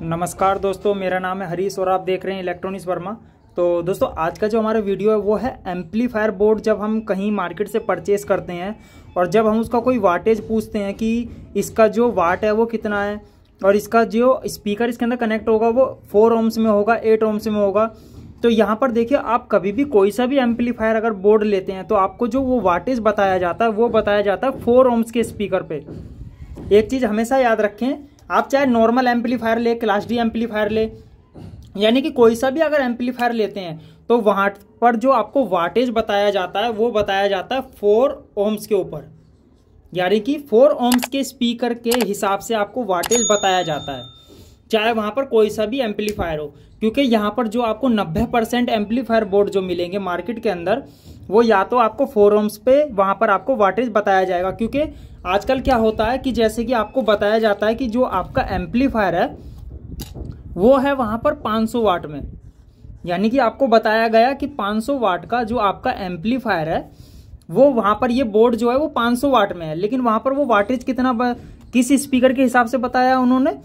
नमस्कार दोस्तों मेरा नाम है हरीश और आप देख रहे हैं इलेक्ट्रॉनिक्स वर्मा तो दोस्तों आज का जो हमारा वीडियो है वो है एम्पलीफायर बोर्ड जब हम कहीं मार्केट से परचेस करते हैं और जब हम उसका कोई वाटेज पूछते हैं कि इसका जो वाट है वो कितना है और इसका जो स्पीकर इसके अंदर कनेक्ट होगा वो फोर ओम्स में होगा एट ओम्स में होगा तो यहाँ पर देखिए आप कभी भी कोई सा भी एम्पलीफायर अगर बोर्ड लेते हैं तो आपको जो वो वाटेज बताया जाता है वो बताया जाता है फोर ओम्स के स्पीकर पर एक चीज़ हमेशा याद रखें आप चाहे नॉर्मल एम्पलीफायर ले क्लास डी एम्पलीफायर ले यानी कि कोई सा भी अगर एम्पलीफायर लेते हैं तो वहाँ पर जो आपको वाटेज बताया जाता है वो बताया जाता है फोर ओम्स के ऊपर यानी कि फोर ओम्स के स्पीकर के हिसाब से आपको वाटेज बताया जाता है चाहे वहाँ पर कोई सा भी एम्पलीफायर हो क्योंकि यहाँ पर जो आपको 90 परसेंट एम्पलीफायर बोर्ड जो मिलेंगे मार्केट के अंदर वो या तो आपको फोर ओम्स पे वहाँ पर आपको वाटेज बताया जाएगा क्योंकि आजकल क्या होता है कि जैसे कि आपको बताया जाता है कि जो आपका एम्पलीफायर है वो है वहाँ पर 500 वाट में यानी कि आपको बताया गया कि 500 वाट का जो आपका एम्पलीफायर है वो वहाँ पर ये बोर्ड जो है वो 500 वाट में है लेकिन वहाँ पर वो वाटेज कितना किस स्पीकर के हिसाब से बताया उन्होंने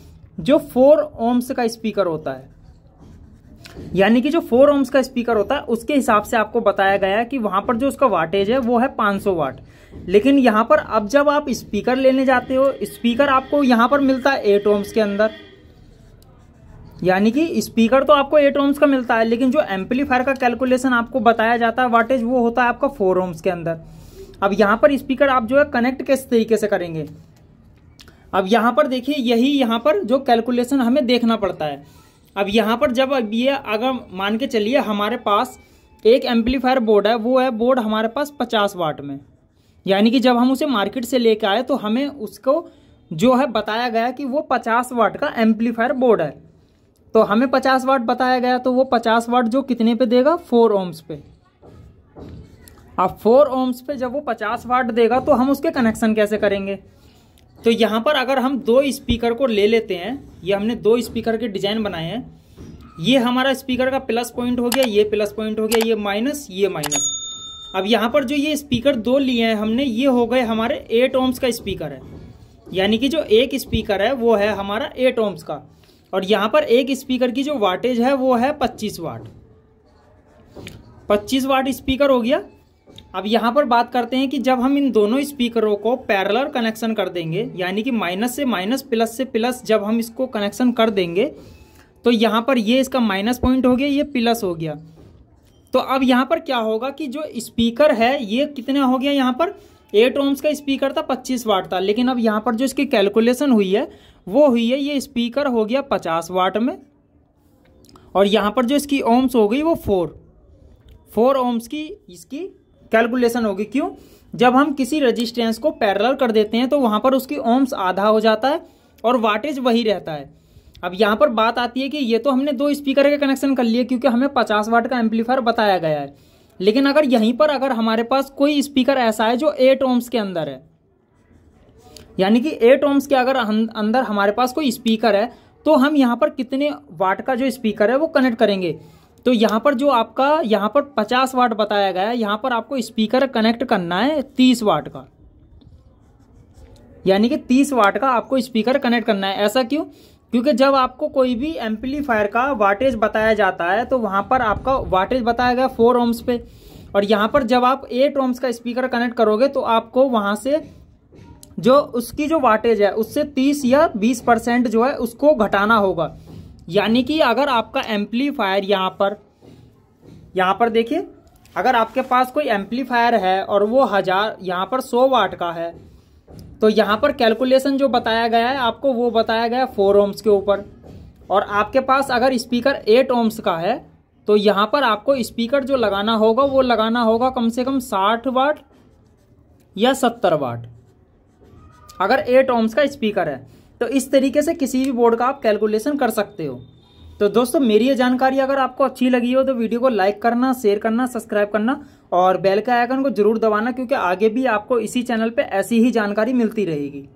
जो फोर ओम्स का स्पीकर होता है यानी कि जो फोर ओम्स का स्पीकर होता है उसके हिसाब से आपको बताया गया है कि वहां पर जो उसका वाटेज है वो है 500 वाट लेकिन यहां पर अब जब आप स्पीकर लेने जाते हो स्पीकर आपको यहां पर मिलता है एट ओम्स के अंदर यानी कि स्पीकर तो आपको एट ओम्स का मिलता है लेकिन जो एम्पलीफायर का कैलकुलेशन आपको बताया जाता है वाटेज वो होता है आपका फोर ओम्स के अंदर अब यहां पर स्पीकर आप जो है कनेक्ट किस तरीके से करेंगे अब यहां पर देखिए यही यहां पर जो कैलकुलेशन हमें देखना पड़ता है अब यहाँ पर जब ये अगर मान के चलिए हमारे पास एक एम्पलीफायर बोर्ड है वो है बोर्ड हमारे पास पचास वाट में यानी कि जब हम उसे मार्केट से लेके आए तो हमें उसको जो है बताया गया कि वो पचास वाट का एम्पलीफायर बोर्ड है तो हमें पचास वाट बताया गया तो वो पचास वाट जो कितने पे देगा फोर ओम्स पे अब फोर ओम्स पे जब वो पचास वाट देगा तो हम उसके कनेक्शन कैसे करेंगे तो यहाँ पर अगर हम दो स्पीकर को ले लेते हैं ये हमने दो स्पीकर के डिज़ाइन बनाए हैं ये हमारा स्पीकर का प्लस पॉइंट हो गया ये प्लस पॉइंट हो गया ये माइनस ये माइनस अब यहाँ पर जो ये स्पीकर दो लिए हैं हमने ये हो गए हमारे एट ओम्स का स्पीकर है यानी कि जो एक स्पीकर है वो है हमारा एट ओम्स का और यहाँ पर एक स्पीकर की जो वाटेज है वो है पच्चीस वाट पच्चीस वाट स्पीकर हो गया अब यहाँ पर बात करते हैं कि जब हम इन दोनों स्पीकरों को पैरलर कनेक्शन कर देंगे यानी कि माइनस से माइनस प्लस से प्लस जब हम इसको कनेक्शन कर देंगे तो यहाँ पर ये इसका माइनस पॉइंट हो गया ये प्लस हो गया तो अब यहाँ पर क्या होगा कि जो स्पीकर है ये कितना हो गया यहाँ पर एट ओम्स का स्पीकर था पच्चीस वाट था लेकिन अब यहाँ पर जो इसकी कैलकुलेशन हुई है वो हुई है ये स्पीकर हो गया पचास वाट में और यहाँ पर जो इसकी ओम्स हो गई वो फोर फोर ओम्स की इसकी कैलकुलेशन होगी क्यों जब हम किसी रजिस्टेंस को पैरल कर देते हैं तो वहां पर उसकी ओम्स आधा हो जाता है और वाटेज वही रहता है अब यहां पर बात आती है कि ये तो हमने दो स्पीकर के कनेक्शन कर लिए क्योंकि हमें पचास वाट का एम्पलीफायर बताया गया है लेकिन अगर यहीं पर अगर हमारे पास कोई स्पीकर ऐसा है जो एट ओम्स के अंदर है यानी कि एट ओम्स के अगर अंदर हमारे पास कोई स्पीकर है तो हम यहाँ पर कितने वाट का जो स्पीकर है वो कनेक्ट करेंगे तो यहाँ पर जो आपका यहाँ पर पचास वाट बताया गया है यहाँ पर आपको स्पीकर कनेक्ट करना है तीस वाट का यानी कि तीस वाट का आपको स्पीकर कनेक्ट करना है ऐसा क्यों क्योंकि जब आपको कोई भी एम्पलीफायर का वाटेज बताया जाता है तो वहाँ पर आपका वाटेज बताया गया फोर ओम्स पे और यहाँ पर जब आप एट ओम्स का स्पीकर कनेक्ट करोगे तो आपको वहाँ से जो उसकी जो वाटेज है उससे तीस या बीस परसेंट जो है उसको घटाना होगा यानी कि अगर आपका एम्पलीफायर यहाँ पर यहाँ पर देखिए अगर आपके पास कोई एम्पलीफायर है और वो हजार यहाँ पर सौ वाट का है तो यहाँ पर कैलकुलेशन जो बताया गया है आपको वो बताया गया है फोर ओम्स के ऊपर और आपके पास अगर स्पीकर एट ओम्स का है तो यहाँ पर आपको स्पीकर जो लगाना होगा वो लगाना होगा कम से कम साठ वाट या सत्तर वाट अगर एट ओम्स का स्पीकर है तो इस तरीके से किसी भी बोर्ड का आप कैलकुलेशन कर सकते हो तो दोस्तों मेरी ये जानकारी अगर आपको अच्छी लगी हो तो वीडियो को लाइक करना शेयर करना सब्सक्राइब करना और बेल के आइकन को जरूर दबाना क्योंकि आगे भी आपको इसी चैनल पे ऐसी ही जानकारी मिलती रहेगी